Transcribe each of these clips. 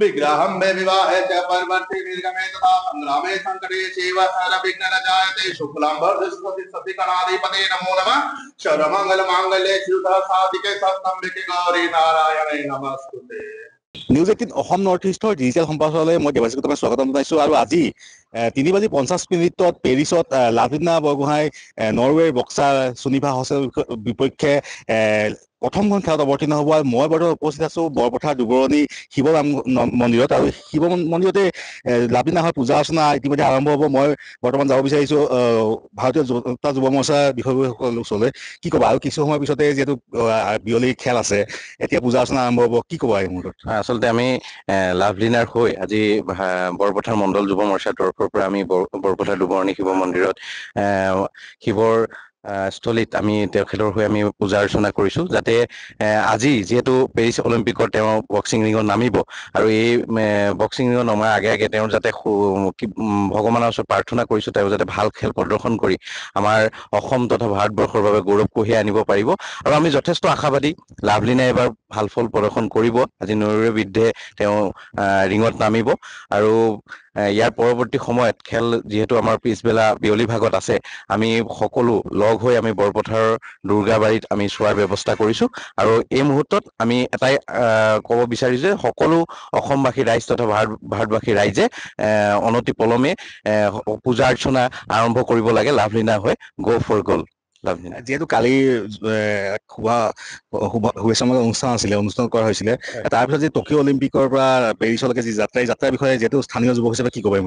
विग्रहम में विवाह च परवर्ती निर्गमे तथा संग्रामे संकटे शिव विघ्न जायते शुक्लाम भरदस्पति सति कणाधिपते नमो नमः शरमंगल मांगल्ये शिवदा साधिके सत्सम्बिके गौरी नारायणे नमस्कृते news eighteen north north digital digital সম্প্ৰচাৰলৈ देवाशी দেৱাশীক स्वागत जानसो तो और आज তিনি বাজি পঞ্চাছ মিনিটত পেৰিছত লাভলিনা বৰগোহাঁই নৰৱেৰ বক্সাৰ চুনিভা হছেৰ বিপক্ষে প্ৰথমখন খেলত অৱতীৰ্ণ হ'ব আৰু মই বৰ্তমান উপস্থিত আছোঁ বৰপথাৰ দুবৰণি শিৱ মন্দিৰত আৰু শিৱ মন্দিৰতে লাভলীনা হয় পূজা অৰ্চনা ইতিমধ্যে আৰম্ভ হ'ব মই বৰ্তমান যাব বিচাৰিছো ভাৰতীয় জনতা যুৱ মৰ্চাৰ বিষয়সকলৰ ওচৰলৈ কি ক'বা আৰু কিছু সময়ৰ পিছতে যিহেতু বিয়লি খেল আছে এতিয়া পূজা অৰ্চনা আৰম্ভ হ'ব কি ক'বা এই মুহূৰ্তত আচলতে আমি লাভলিনাৰ হৈ আজি বৰপথাৰ মণ্ডল যুৱ মৰ্চাৰ তৰফৰ তেওঁলোকৰ পৰা আমি বৰপথাৰ দুবৰণী শিৱ মন্দিৰত শিৱৰ স্থলীত আমি তেখেতৰ হৈ আমি পূজা অৰ্চনা কৰিছো যাতে আজি যিহেতু পেৰিছ অলিম্পিকত তেওঁ বক্সিং ৰিঙত নামিব আৰু এই বক্সিং ৰিঙত নমাৰ আগে আগে তেওঁ যাতে ভগৱানৰ ওচৰত প্ৰাৰ্থনা কৰিছো তেওঁ যাতে ভাল খেল প্ৰদৰ্শন কৰি আমাৰ অসম তথা ভাৰতবৰ্ষৰ বাবে গৌৰৱ কঢ়িয়াই আনিব পাৰিব আৰু আমি যথেষ্ট আশাবাদী লাভলীনাই এবাৰ ভাল ফল প্ৰদৰ্শন কৰিব আজি নৈৰ বৃদ্ধে তেওঁ ৰিঙত নামিব আৰু ইয়াৰ পৰৱৰ্তী সময়ত খেল যিহেতু আমাৰ পিছবেলা বিয়লি ভাগত আছে আমি সকলো লগ হৈ আমি বৰপথাৰৰ দুৰ্গাবাৰীত আমি চোৱাৰ ব্যৱস্থা কৰিছো আৰু এই মুহূৰ্তত আমি এটাই ক'ব বিচাৰিছো যে সকলো অসমবাসী ৰাইজ তথা ভাৰত ভাৰতবাসী ৰাইজে অনতি পলমে পূজা অৰ্চনা আৰম্ভ কৰিব লাগে লাভলীনা হৈ গ' ফৰ গ'ল যিহেতু কালি হোৱা শুভেচ্ছামূলক অনুষ্ঠান আছিলে অনুষ্ঠান কৰা হৈছিলে তাৰপিছত যে টকিঅ' অলিম্পিকৰ পৰা পেৰিছলৈকে যি যাত্ৰা যাত্ৰাৰ বিষয়ে যিহেতু স্থানীয় যুৱক হিচাপে কি ক'ব পাৰিম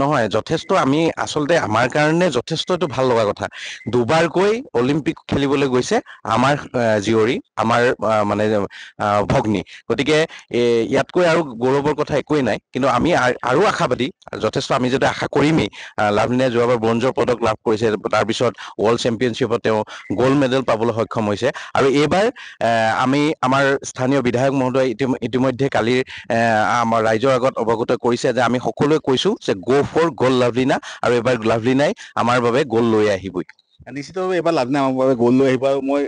নহয় যথেষ্ট আমি আচলতে আমাৰ কাৰণে যথেষ্ট এইটো ভাল লগা কথা দুবাৰকৈ অলিম্পিক খেলিবলৈ গৈছে আমাৰ জীয়ৰী আমাৰ মানে ভগ্নী গতিকে ইয়াতকৈ আৰু গৌৰৱৰ কথা একোৱেই নাই কিন্তু আমি আৰু আশাবাদী যথেষ্ট আমি যদি আশা কৰিমেই লাভলিনাই যোৱাবাৰ ব্ৰঞ্জৰ পদক লাভ কৰিছে তাৰপিছত ৱৰ্ল্ড চেম্পিয়নশ্বিপত ক্ষেত্ৰত তেওঁ গ'ল্ড মেডেল পাবলৈ সক্ষম হৈছে আৰু এইবাৰ আমি আমাৰ স্থানীয় বিধায়ক মহোদয়ে ইতিমধ্যে কালি আমাৰ ৰাইজৰ আগত অৱগত কৰিছে যে আমি সকলোৱে কৈছো যে গ' ফৰ গ'ল্ড লাভলিনা আৰু এইবাৰ লাভলিনাই আমাৰ বাবে গ'ল্ড লৈ আহিবই নিশ্চিতভাৱে এবাৰ লাভলীনা বাবে গ'ল লৈ আহিব আৰু মই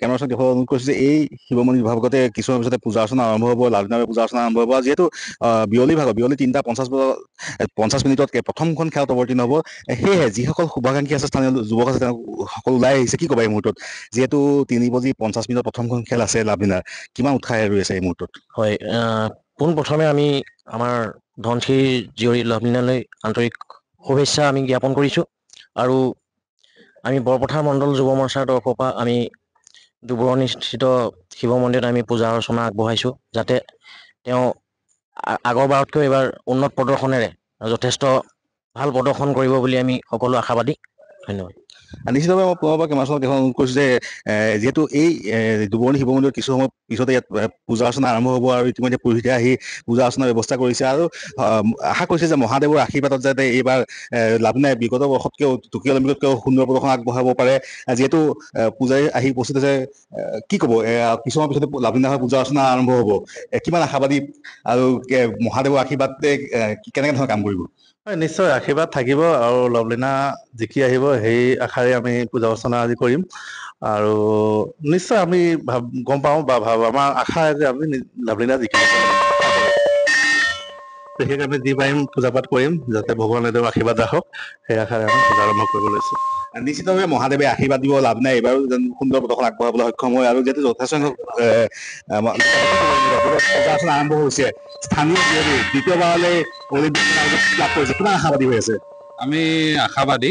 কেমেৰাৰ ওচৰত দেখুৱাব অনুৰোধ কৰিছোঁ যে এই শিৱ মন্দিৰ বিভাগতে কিছুমান সময়ৰ পিছতে পূজা অৰ্চনা আৰম্ভ হ'ব লাভলীনাভাৱে পূজা অৰ্চনা আৰম্ভ হ'ব যিহেতু বিয়লি ভাগত বিয়লি তিনিটা পঞ্চাছ বজাত পঞ্চাছ মিনিটত প্ৰথমখন খেলত অৱতীৰ্ণ হ'ব সেয়েহে যিসকল শুভাকাংক্ষী আছে স্থানীয় যুৱক আছে তেওঁলোকসকল ওলাই আহিছে কি ক'ব এই মুহূৰ্তত যিহেতু তিনি বজি পঞ্চাছ মিনিটত প্ৰথমখন খেল আছে লাভলীনাৰ কিমান উৎসাহে ৰৈ আছে এই মুহূৰ্তত হয় পোনপ্ৰথমে আমি আমাৰ ধনশিৰ জীয়ৰী লাভলীনালৈ আন্তৰিক শুভেচ্ছা আমি জ্ঞাপন কৰিছোঁ আৰু আমি বৰপথাৰ মণ্ডল যুৱ মৰ্চাৰ তৰফৰ পৰা আমি দুবৰণিস্থিত শিৱ মন্দিৰত আমি পূজা অৰ্চনা আগবঢ়াইছোঁ যাতে তেওঁ আগৰ বাৰতকৈ এইবাৰ উন্নত প্ৰদৰ্শনেৰে যথেষ্ট ভাল প্ৰদৰ্শন কৰিব বুলি আমি সকলো আশাবাদী ধন্যবাদ নিশ্চিতভাৱে মই পুনৰ কেমাৰ চনত কৈছো যে যিহেতু এই দুবৰণী শিৱ মন্দিৰত কিছু সময় পিছতে ইয়াত পূজা অৰ্চনা আৰম্ভ হ'ব আৰু ইতিমধ্যে পুৰোহিতে আহি পূজা অৰ্চনাৰ ব্যৱস্থা কৰিছে আৰু আশা কৰিছে যে মহাদেৱৰ আশীৰ্বাদত যাতে এইবাৰ লাভ নাই বিগত বৰ্ষতকৈও টুকী অলিম্পিকতকৈও সুন্দৰ প্ৰদৰ্শন আগবঢ়াব পাৰে যিহেতু পূজাৰী আহি উপস্থিত হৈছে কি ক'ব কিছু সময় পিছতে লাভলীনা হৈ পূজা অৰ্চনা আৰম্ভ হ'ব কিমান আশাবাদী আৰু মহাদেৱৰ আশীৰ্বাদে কেনেকে ধৰণৰ কাম কৰিব হয় নিশ্চয় আশীৰ্বাদ থাকিব আৰু লাভলীনা জিকি আহিব সেই আশা আশাৰে আমি পূজা অৰ্চনা আজি কৰিম আৰু নিশ্চয় আমি গম পাওঁ বা ভাব আমাৰ আশা যে আমি লাভলীনা জিকিম বিশেষকৈ আমি যি পাৰিম পূজা পাঠ কৰিম যাতে ভগৱানেদেৱ আশীৰ্বাদ ৰাখক সেই আশাৰে আমি পূজা আৰম্ভ কৰিব লৈছোঁ নিশ্চিতভাৱে মহাদেৱে আশীৰ্বাদ দিব লাভ নাই এইবাৰো যেন সুন্দৰ প্ৰদৰ্শন আগবঢ়াবলৈ সক্ষম হয় আৰু যাতে যথেষ্ট আৰম্ভ হৈছে স্থানীয় যিহেতু দ্বিতীয়বাৰলৈ অলিম্পিক লাভ কৰিছে কিমান আশাবাদী হৈ আছে আমি আশাবাদী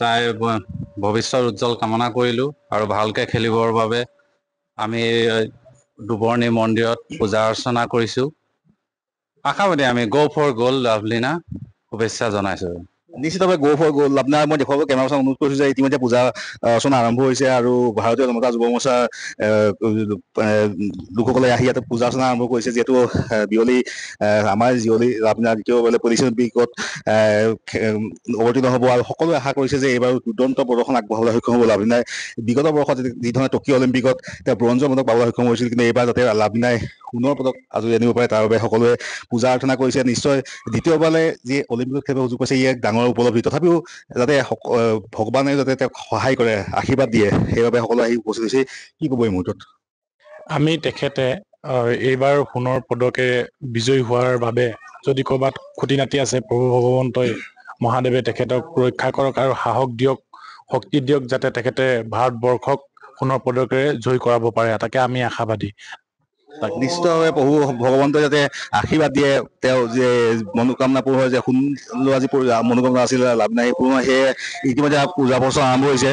তাই ভৱিষ্যত উজ্জ্বল কামনা কৰিলোঁ আৰু ভালকৈ খেলিবৰ বাবে আমি দুবৰ্ণী মন্দিৰত পূজা অৰ্চনা কৰিছোঁ আশাবাদী আমি গ' ফৰ গ'ল লাভলীনা শুভেচ্ছা জনাইছোঁ নিশ্চিতভাৱে গ্ৰ'থ হৈ গ'ল আপোনাৰ মই দেখুৱাব কেমেৰা চাই অনুৰোধ কৰিছো যে ইতিমধ্যে পূজা আলোচনা আৰম্ভ হৈছে আৰু ভাৰতীয় জনতা যুৱ মৰ্চাৰ লোকসকলে আহি ইয়াতে পূজা অৰ্চনা আৰম্ভ কৰিছে যিহেতু বিয়লি আমাৰ যিয়লি আপোনাৰ দ্বিতীয় বোলে পলিচন উইকত অৱতীৰ্ণ হ'ব আৰু সকলোৱে আশা কৰিছে যে এইবাৰ দুৰ্দন্ত প্ৰদৰ্শন আগবঢ়াবলৈ সক্ষম হ'ব লাভিনাই বিগত বৰ্ষত যিধৰণে টকিঅ' অলিম্পিকত তেওঁ ব্ৰঞ্জৰ পদক পাবলৈ সক্ষম হৈছিল কিন্তু এইবাৰ যাতে লাভিনাই সোণৰ পদক আজৰি আনিব পাৰে তাৰ বাবে সকলোৱে পূজা অৰ্চনা কৰিছে নিশ্চয় দ্বিতীয়বাৰে যি অলিম্পিকত খেলিব সুযোগ পাইছে ই এক ডাঙৰ উপলব্ধিত তথাপিও যাতে ভগৱানে যাতে তেওঁক সহায় কৰে আশীৰ্বাদ দিয়ে সেইবাবে সকলো আহি উপস্থিত হৈছে কি ক'ব এই মুহূৰ্তত আমি তেখেতে এইবাৰ সোণৰ পদকেৰে বিজয়ী হোৱাৰ বাবে যদি ক'ৰবাত খুটি নাতি আছে প্ৰভু ভগৱন্তই মহাদেৱে তেখেতক ৰক্ষা কৰক আৰু সাহস দিয়ক শক্তি দিয়ক যাতে তেখেতে ভাৰতবৰ্ষক সোণৰ পদকেৰে জয় কৰাব পাৰে তাকে আমি আশাবাদী নিশ্চিত প্ৰভু ভগৱন্তই যাতে আশীৰ্বাদ দিয়ে তেওঁ যে মনোকামনা পূৰ্ণ যে সুন্দৰ আজি মনোকামনা আছিল লাভ নাই পূৰ্ণ সেয়ে ইতিমধ্যে পূজা বছৰ আৰম্ভ হৈছে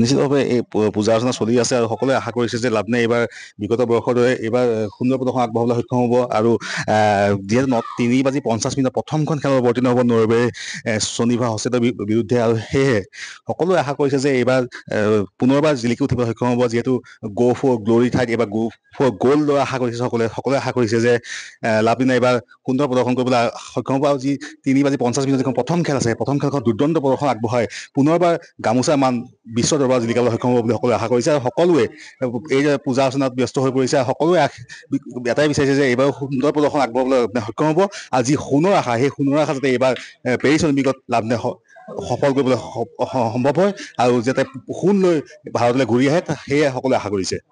নিশ্চিতভাৱে এই পূজা অৰ্চনা চলি আছে আৰু সকলোৱে আশা কৰিছে যে লাভ নাই এইবাৰ বিগত বৰ্ষৰ দৰে এইবাৰ সুন্দৰ প্ৰদৰ্শন আগবঢ়াবলৈ সক্ষম হ'ব আৰু যিহেতু ন তিনি বাজি পঞ্চাছ মিনিটত প্ৰথমখন খেলত অৱতীৰ্ণ হ'ব নৰৱে চনিভা হচেতৰ বিৰুদ্ধে আৰু সেয়েহে সকলোৱে আশা কৰিছে যে এইবাৰ পুনৰবাৰ জিলিকি উঠিবলৈ সক্ষম হ'ব যিহেতু গ' ফৰ গ্লৰি ঠাইত এইবাৰ গ' ফৰ গল লৈ আশা কৰিছে সকলোৱে সকলোৱে আশা কৰিছে যে লাভলিনে এইবাৰ সুন্দৰ প্ৰদৰ্শন কৰিবলৈ সক্ষম হ'ব আৰু যি তিনি বাজি পঞ্চাছ মিনিটত যিখন প্ৰথম খেল আছে প্ৰথম খেলখন দুৰ্দণ্ড প্ৰদৰ্শন আগবঢ়ায় পুনৰবাৰ গামোচা মান ইমান বিশ্ব দৰবাৰত জিলিকাবলৈ সক্ষম হ'ব বুলি সকলোৱে আশা কৰিছে আৰু সকলোৱে এই যে পূজা অৰ্চনাত ব্যস্ত হৈ পৰিছে আৰু সকলোৱে আশ এটাই বিচাৰিছে যে এইবাৰ সুন্দৰ প্ৰদৰ্শন আগবঢ়াবলৈ সক্ষম হ'ব আৰু যি সোণৰ আশা সেই সোণৰ আশা যাতে এইবাৰ পেৰিছ অলিম্পিকত লাভ নে সফল কৰিবলৈ সম্ভৱ হয় আৰু যাতে সোণ লৈ ভাৰতলৈ ঘূৰি আহে সেয়ে সকলোৱে আশা কৰিছে